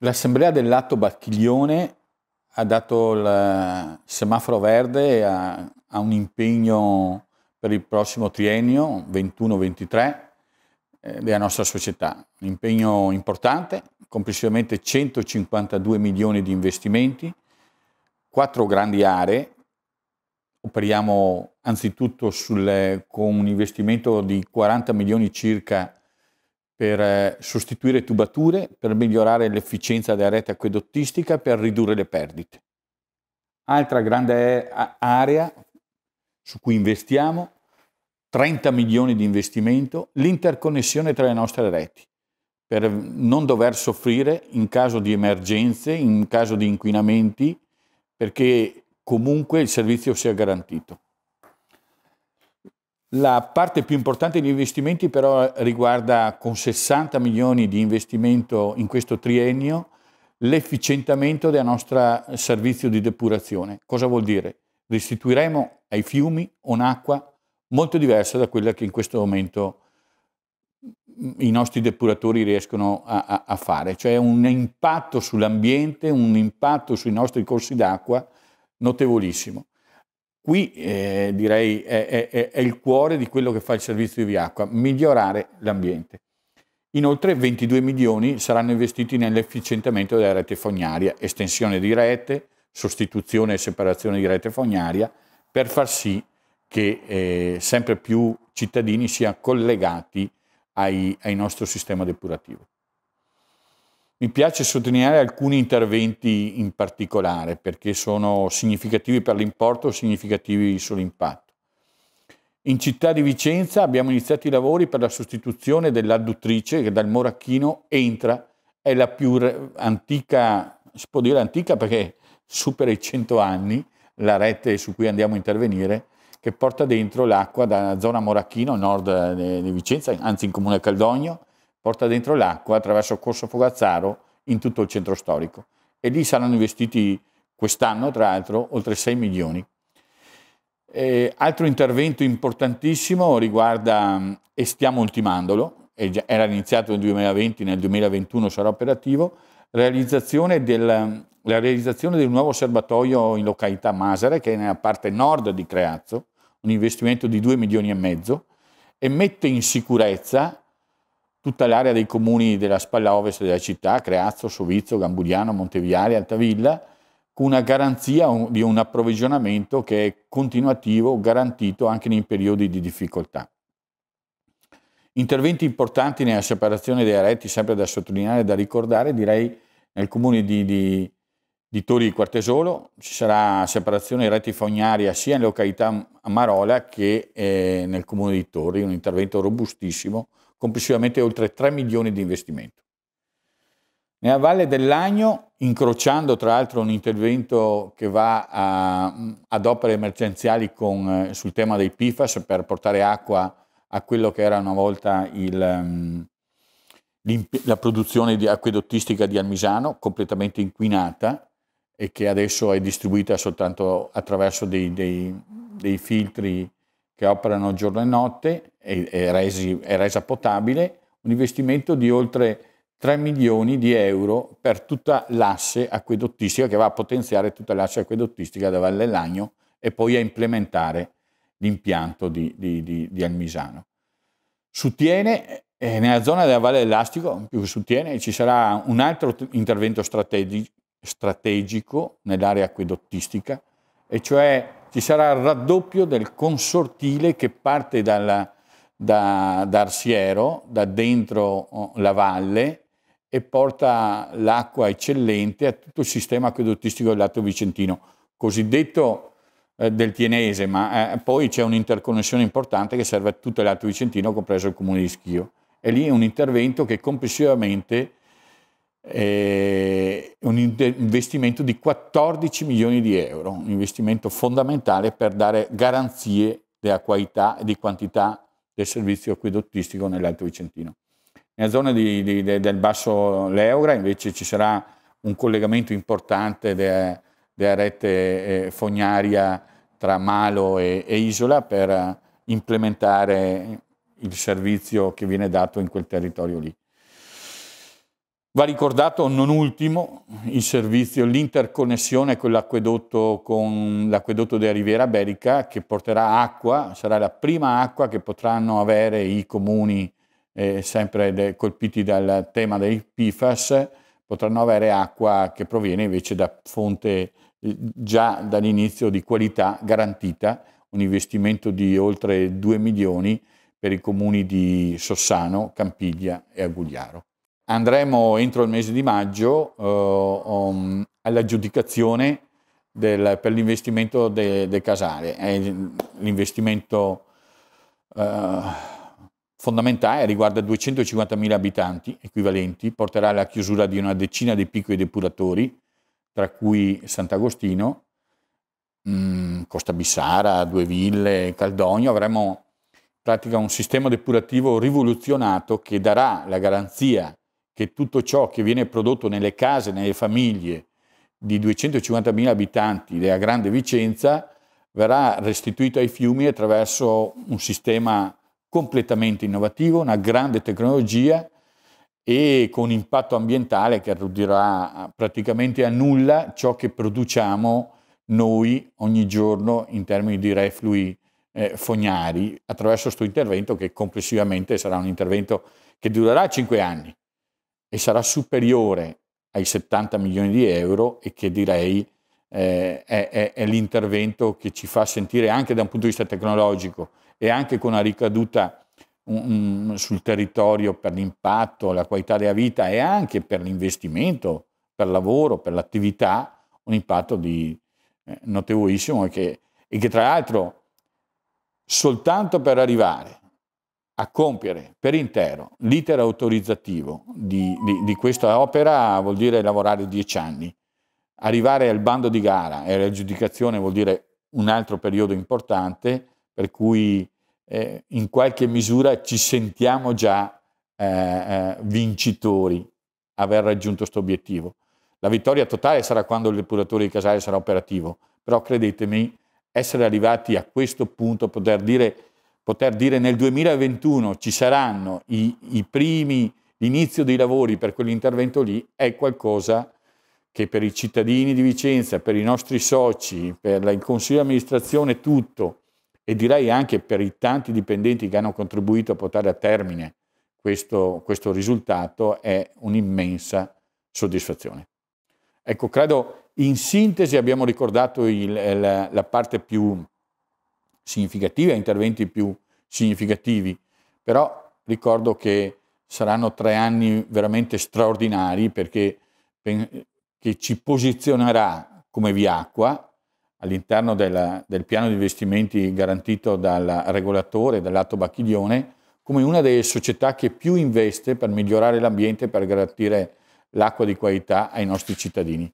L'assemblea del lato Bacchiglione ha dato il semaforo verde a, a un impegno per il prossimo triennio 21-23 eh, della nostra società. Un impegno importante, complessivamente 152 milioni di investimenti, quattro grandi aree. Operiamo anzitutto sulle, con un investimento di 40 milioni circa per eh, sostituire tubature, per migliorare l'efficienza della rete acquedottistica, per ridurre le perdite. Altra grande eh, area su cui investiamo, 30 milioni di investimento, l'interconnessione tra le nostre reti, per non dover soffrire in caso di emergenze, in caso di inquinamenti, perché comunque il servizio sia garantito. La parte più importante degli investimenti però riguarda con 60 milioni di investimento in questo triennio l'efficientamento del nostro servizio di depurazione. Cosa vuol dire? Restituiremo ai fiumi un'acqua molto diversa da quella che in questo momento mm, i nostri depuratori riescono a, a, a fare, cioè un impatto sull'ambiente, un impatto sui nostri corsi d'acqua notevolissimo. Qui eh, direi è, è, è, il cuore di quello che fa il servizio di Viacqua, migliorare l'ambiente. Inoltre 22 milioni saranno investiti nell'efficientamento della rete fognaria, estensione di rete, sostituzione e separazione di rete fognaria, per far sì che eh, sempre più cittadini siano collegati ai, al nostro sistema depurativo. Mi piace sottolineare alcuni interventi in particolare perché sono significativi per l'importo o significativi sull'impatto. In città di Vicenza abbiamo iniziato i lavori per la sostituzione dell'adduttrice che dal Moracchino entra, è la più antica, si può dire antica perché supera i 100 anni, la rete su cui andiamo a intervenire, che porta dentro l'acqua dalla zona Moracchino, nord eh, di Vicenza, anzi in comune Caldogno, porta dentro l'acqua attraverso Corso Fogazzaro in tutto il centro storico. E lì saranno investiti quest'anno, tra l'altro, oltre 6 milioni. E altro intervento importantissimo riguarda e stiamo ultimandolo, era iniziato nel 2020, nel 2021 sarà operativo, realizzazione del, la realizzazione del nuovo serbatoio in località Masare, che è nella parte nord di Creazzo, un investimento di 2 milioni e mezzo, e mette in sicurezza tutta l'area dei comuni della spalla ovest della città, Creazzo, Sovizio, Gambugliano, Monteviale, Altavilla, con una garanzia di un approvvigionamento che è continuativo, garantito anche nei periodi di difficoltà. Interventi importanti nella separazione dei reti, sempre da sottolineare e da ricordare, direi nel comune di, di, di Tori di Quartesolo ci sarà separazione reti fognaria sia in località Amarola che eh, nel comune di Torri, un intervento robustissimo complessivamente oltre 3 milioni di investimenti. Nella Valle dell'Agno, incrociando tra l'altro un intervento che va a, ad opere emergenziali con, sul tema dei PFAS per portare acqua a quello che era una volta il, la produzione di acquedottistica di Almisano, completamente inquinata e che adesso è distribuita soltanto attraverso dei, dei, dei filtri che operano giorno e notte e, e, resi, e resa potabile, un investimento di oltre 3 milioni di euro per tutta l'asse acquedottistica che va a potenziare tutta l'asse acquedottistica da Valle Lagno e poi a implementare l'impianto di, di, di, di Almisano. Su eh, nella zona della Valle dell'Astico, più su Tiene, ci sarà un altro intervento strategi strategico nell'area acquedottistica, e cioè ci sarà il raddoppio del consortile che parte dalla, da, da Arsiero, da dentro oh, la valle, e porta l'acqua eccellente a tutto il sistema acquedottistico del lato vicentino, cosiddetto eh, del Tienese, ma eh, poi c'è un'interconnessione importante che serve a tutto il lato vicentino, compreso il comune di Schio. E lì è un intervento che complessivamente eh, un investimento di 14 milioni di euro, un investimento fondamentale per dare garanzie della qualità e di quantità del servizio acquedottistico nell'Alto Vicentino. Nella zona di, di, de, del Basso Leura invece ci sarà un collegamento importante della de rete eh, fognaria tra Malo e, e Isola per implementare il servizio che viene dato in quel territorio lì. Va ricordato non ultimo il servizio l'interconnessione con l'acquedotto, con l'acquedotto della Riviera Berica che porterà acqua, sarà la prima acqua che potranno avere i comuni eh, sempre de, colpiti dal tema dei PFAS, potranno avere acqua che proviene invece da fonte eh, già dall'inizio di qualità garantita, un investimento di oltre 2 milioni per i comuni di Sossano, Campiglia e Agugliaro andremo entro il mese di maggio eh, um, all'aggiudicazione del, per l'investimento del de Casale. È l'investimento eh, fondamentale, riguarda 250.000 abitanti equivalenti, porterà alla chiusura di una decina di piccoli depuratori, tra cui Sant'Agostino, mh, mm, Costa Bissara, Due Ville, Caldogno. Avremo in pratica un sistema depurativo rivoluzionato che darà la garanzia che tutto ciò che viene prodotto nelle case, nelle famiglie di 250.000 abitanti della Grande Vicenza verrà restituito ai fiumi attraverso un sistema completamente innovativo, una grande tecnologia e con impatto ambientale che ridurrà praticamente a nulla ciò che produciamo noi ogni giorno in termini di reflui eh, fognari attraverso questo intervento che complessivamente sarà un intervento che durerà cinque anni e sarà superiore ai 70 milioni di euro e che direi eh, è, è, è l'intervento che ci fa sentire anche da un punto di vista tecnologico e anche con una ricaduta un, un, sul territorio per l'impatto, la qualità della vita e anche per l'investimento, per il lavoro, per l'attività, un impatto di, eh, notevolissimo e che, e che tra l'altro soltanto per arrivare a compiere per intero l'iter autorizzativo di, di, di, questa opera vuol dire lavorare dieci anni, arrivare al bando di gara e all'aggiudicazione vuol dire un altro periodo importante, per cui eh, in qualche misura ci sentiamo già eh, eh vincitori aver raggiunto questo obiettivo. La vittoria totale sarà quando il depuratore di Casale sarà operativo, però credetemi, essere arrivati a questo punto, poter dire poter dire nel 2021 ci saranno i, i primi, l'inizio dei lavori per quell'intervento lì, è qualcosa che per i cittadini di Vicenza, per i nostri soci, per il Consiglio di amministrazione, tutto, e direi anche per i tanti dipendenti che hanno contribuito a portare a termine questo, questo risultato, è un'immensa soddisfazione. Ecco, credo in sintesi abbiamo ricordato il, la, la parte più significativi, a interventi più significativi, però ricordo che saranno tre anni veramente straordinari perché che ci posizionerà come Viacqua all'interno della, del piano di investimenti garantito dal regolatore, dall'atto Bacchiglione, come una delle società che più investe per migliorare l'ambiente e per garantire l'acqua di qualità ai nostri cittadini.